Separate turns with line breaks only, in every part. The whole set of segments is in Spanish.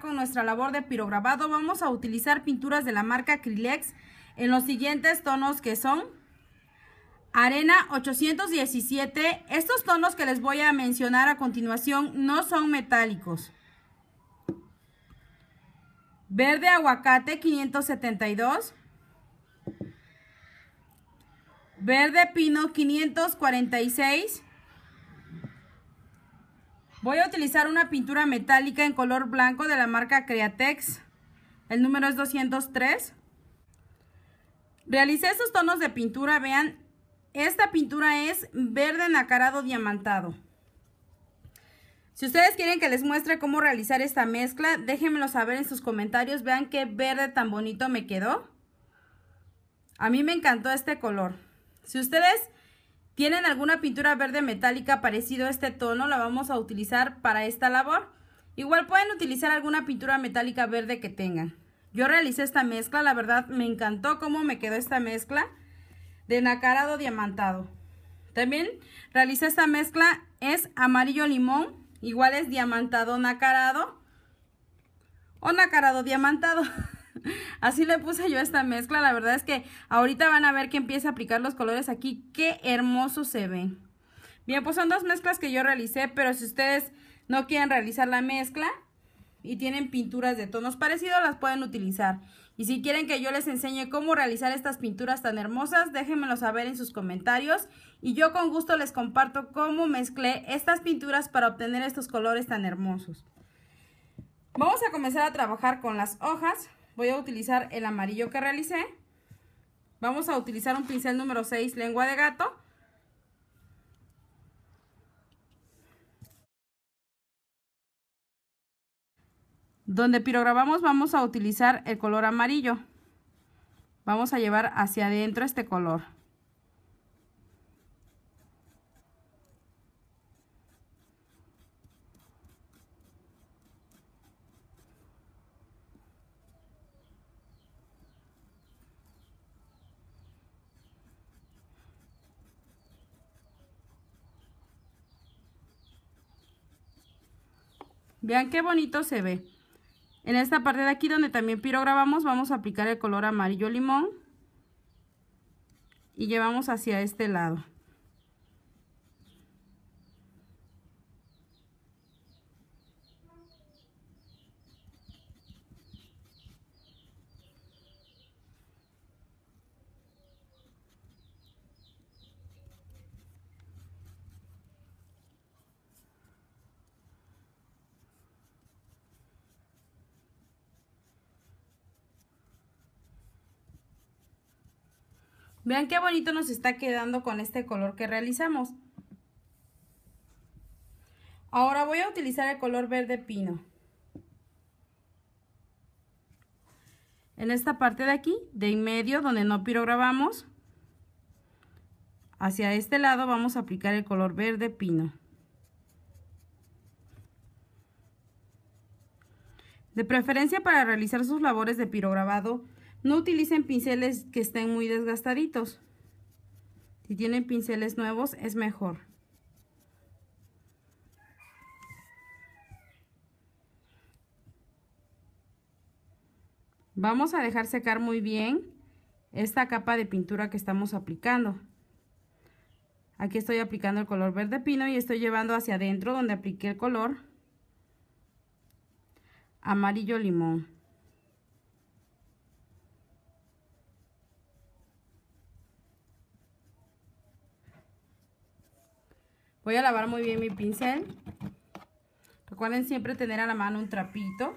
con nuestra labor de pirograbado, vamos a utilizar pinturas de la marca Acrylex en los siguientes tonos que son Arena 817. Estos tonos que les voy a mencionar a continuación no son metálicos. Verde aguacate 572. Verde pino 546. Voy a utilizar una pintura metálica en color blanco de la marca Createx. El número es 203. Realicé estos tonos de pintura, vean, esta pintura es verde nacarado diamantado. Si ustedes quieren que les muestre cómo realizar esta mezcla, déjenmelo saber en sus comentarios. Vean qué verde tan bonito me quedó. A mí me encantó este color. Si ustedes ¿Tienen alguna pintura verde metálica parecido a este tono? La vamos a utilizar para esta labor. Igual pueden utilizar alguna pintura metálica verde que tengan. Yo realicé esta mezcla, la verdad me encantó cómo me quedó esta mezcla de nacarado diamantado. También realicé esta mezcla, es amarillo limón, igual es diamantado nacarado o nacarado diamantado. Así le puse yo esta mezcla. La verdad es que ahorita van a ver que empieza a aplicar los colores aquí. ¡Qué hermoso se ven! Bien, pues son dos mezclas que yo realicé, pero si ustedes no quieren realizar la mezcla y tienen pinturas de tonos parecidos, las pueden utilizar. Y si quieren que yo les enseñe cómo realizar estas pinturas tan hermosas, déjenmelo saber en sus comentarios. Y yo con gusto les comparto cómo mezclé estas pinturas para obtener estos colores tan hermosos. Vamos a comenzar a trabajar con las hojas voy a utilizar el amarillo que realicé. Vamos a utilizar un pincel número 6, lengua de gato. Donde pirograbamos vamos a utilizar el color amarillo. Vamos a llevar hacia adentro este color. Vean qué bonito se ve. En esta parte de aquí donde también pirograbamos vamos a aplicar el color amarillo limón. Y llevamos hacia este lado. Vean qué bonito nos está quedando con este color que realizamos. Ahora voy a utilizar el color verde pino. En esta parte de aquí, de en medio, donde no pirograbamos, hacia este lado vamos a aplicar el color verde pino. De preferencia para realizar sus labores de pirograbado, no utilicen pinceles que estén muy desgastaditos. Si tienen pinceles nuevos es mejor. Vamos a dejar secar muy bien esta capa de pintura que estamos aplicando. Aquí estoy aplicando el color verde pino y estoy llevando hacia adentro donde apliqué el color amarillo limón. Voy a lavar muy bien mi pincel. Recuerden siempre tener a la mano un trapito.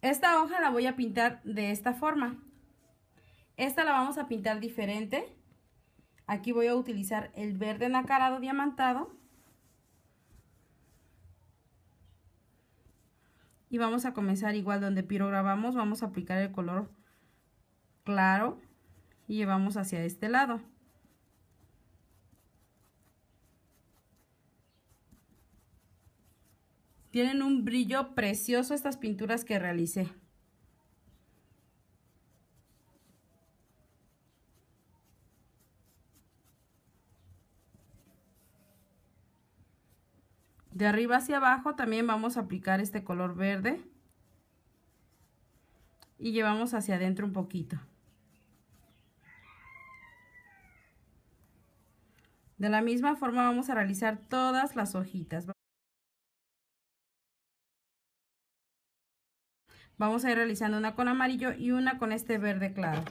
Esta hoja la voy a pintar de esta forma. Esta la vamos a pintar diferente. Aquí voy a utilizar el verde nacarado diamantado. Y vamos a comenzar igual donde pirograbamos, vamos a aplicar el color claro y llevamos hacia este lado. Tienen un brillo precioso estas pinturas que realicé. De arriba hacia abajo también vamos a aplicar este color verde. Y llevamos hacia adentro un poquito. De la misma forma vamos a realizar todas las hojitas. Vamos a ir realizando una con amarillo y una con este verde claro.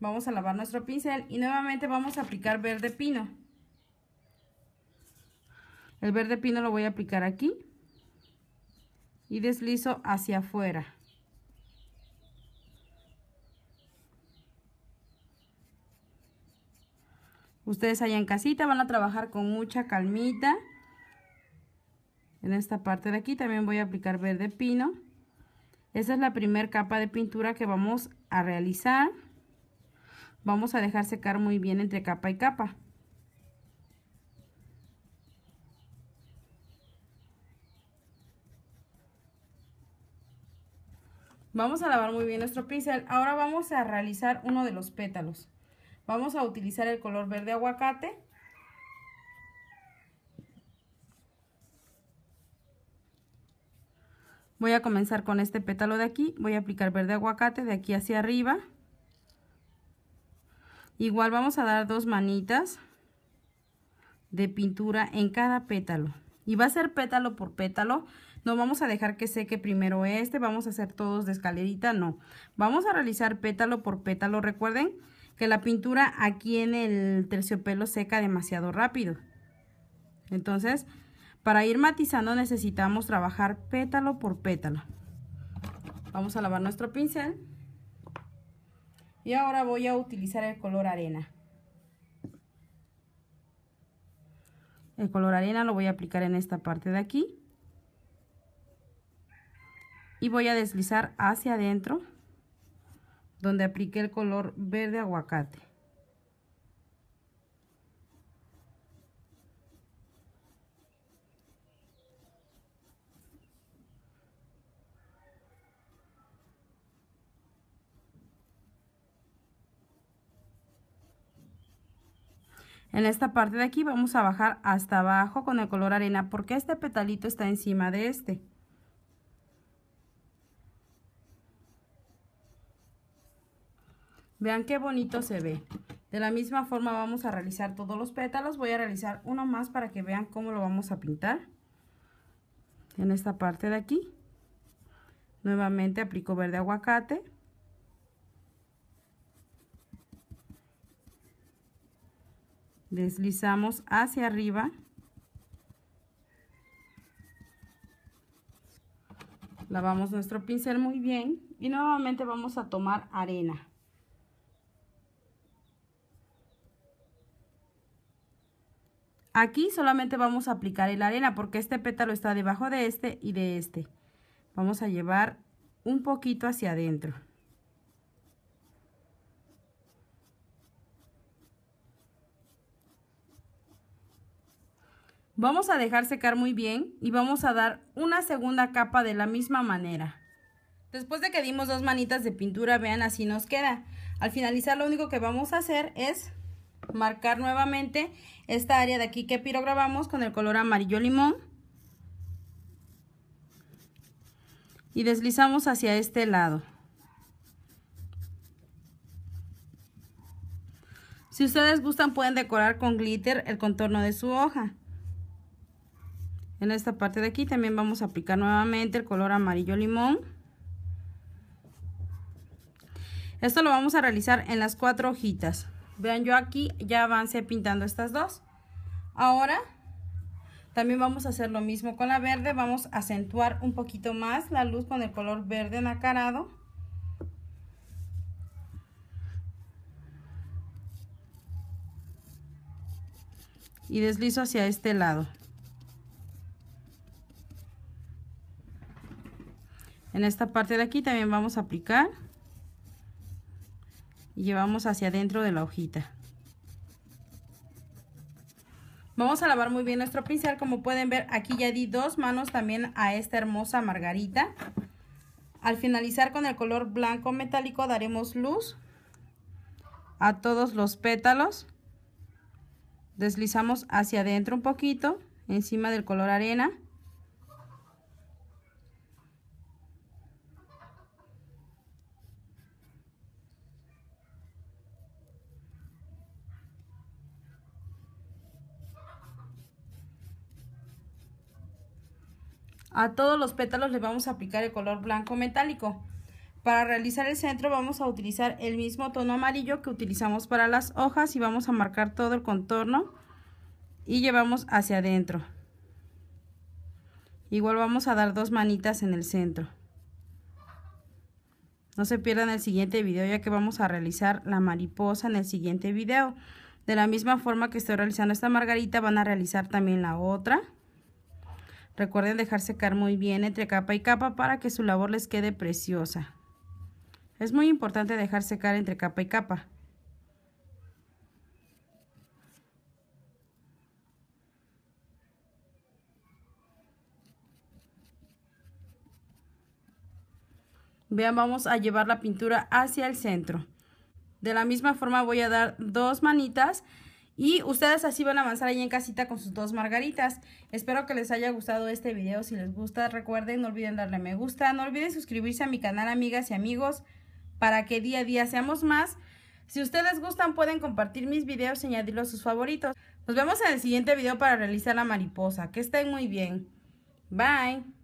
Vamos a lavar nuestro pincel y nuevamente vamos a aplicar verde pino. El verde pino lo voy a aplicar aquí y deslizo hacia afuera. Ustedes allá en casita van a trabajar con mucha calmita. En esta parte de aquí también voy a aplicar verde pino. Esa es la primera capa de pintura que vamos a realizar. Vamos a dejar secar muy bien entre capa y capa. Vamos a lavar muy bien nuestro pincel. Ahora vamos a realizar uno de los pétalos. Vamos a utilizar el color verde aguacate Voy a comenzar con este pétalo de aquí, voy a aplicar verde aguacate de aquí hacia arriba. Igual vamos a dar dos manitas de pintura en cada pétalo. Y va a ser pétalo por pétalo. No vamos a dejar que seque primero este, vamos a hacer todos de escalerita, no. Vamos a realizar pétalo por pétalo. Recuerden que la pintura aquí en el terciopelo seca demasiado rápido. Entonces, para ir matizando necesitamos trabajar pétalo por pétalo. Vamos a lavar nuestro pincel. Y ahora voy a utilizar el color arena. El color arena lo voy a aplicar en esta parte de aquí. Y voy a deslizar hacia adentro donde apliqué el color verde aguacate. En esta parte de aquí vamos a bajar hasta abajo con el color arena porque este petalito está encima de este. Vean qué bonito se ve. De la misma forma vamos a realizar todos los pétalos. Voy a realizar uno más para que vean cómo lo vamos a pintar. En esta parte de aquí. Nuevamente aplico verde aguacate. deslizamos hacia arriba lavamos nuestro pincel muy bien y nuevamente vamos a tomar arena aquí solamente vamos a aplicar el arena porque este pétalo está debajo de este y de este vamos a llevar un poquito hacia adentro Vamos a dejar secar muy bien y vamos a dar una segunda capa de la misma manera. Después de que dimos dos manitas de pintura, vean así nos queda. Al finalizar lo único que vamos a hacer es marcar nuevamente esta área de aquí que pirograbamos con el color amarillo limón. Y deslizamos hacia este lado. Si ustedes gustan pueden decorar con glitter el contorno de su hoja en esta parte de aquí también vamos a aplicar nuevamente el color amarillo limón esto lo vamos a realizar en las cuatro hojitas vean yo aquí ya avance pintando estas dos ahora también vamos a hacer lo mismo con la verde vamos a acentuar un poquito más la luz con el color verde nacarado. y deslizo hacia este lado en esta parte de aquí también vamos a aplicar y llevamos hacia adentro de la hojita vamos a lavar muy bien nuestro pincel como pueden ver aquí ya di dos manos también a esta hermosa margarita al finalizar con el color blanco metálico daremos luz a todos los pétalos deslizamos hacia adentro un poquito encima del color arena A todos los pétalos le vamos a aplicar el color blanco metálico. Para realizar el centro vamos a utilizar el mismo tono amarillo que utilizamos para las hojas y vamos a marcar todo el contorno y llevamos hacia adentro. Igual vamos a dar dos manitas en el centro. No se pierdan el siguiente video ya que vamos a realizar la mariposa en el siguiente video. De la misma forma que estoy realizando esta margarita van a realizar también la otra. Recuerden dejar secar muy bien entre capa y capa para que su labor les quede preciosa. Es muy importante dejar secar entre capa y capa. Vean, vamos a llevar la pintura hacia el centro. De la misma forma voy a dar dos manitas y ustedes así van a avanzar ahí en casita con sus dos margaritas. Espero que les haya gustado este video. Si les gusta, recuerden, no olviden darle me gusta. No olviden suscribirse a mi canal, amigas y amigos, para que día a día seamos más. Si ustedes gustan, pueden compartir mis videos y añadirlos a sus favoritos. Nos vemos en el siguiente video para realizar la mariposa. Que estén muy bien. Bye.